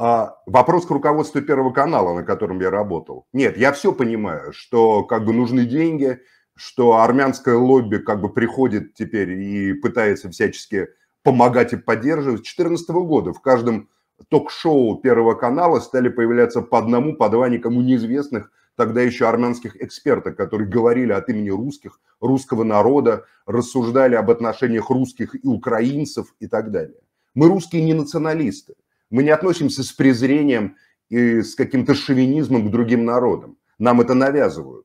А вопрос к руководству Первого канала, на котором я работал. Нет, я все понимаю, что как бы нужны деньги, что армянское лобби как бы приходит теперь и пытается всячески помогать и поддерживать. С 2014 года в каждом ток-шоу Первого канала стали появляться по одному, по два никому неизвестных тогда еще армянских экспертов, которые говорили от имени русских, русского народа, рассуждали об отношениях русских и украинцев и так далее. Мы русские не националисты. Мы не относимся с презрением и с каким-то шовинизмом к другим народам. Нам это навязывают.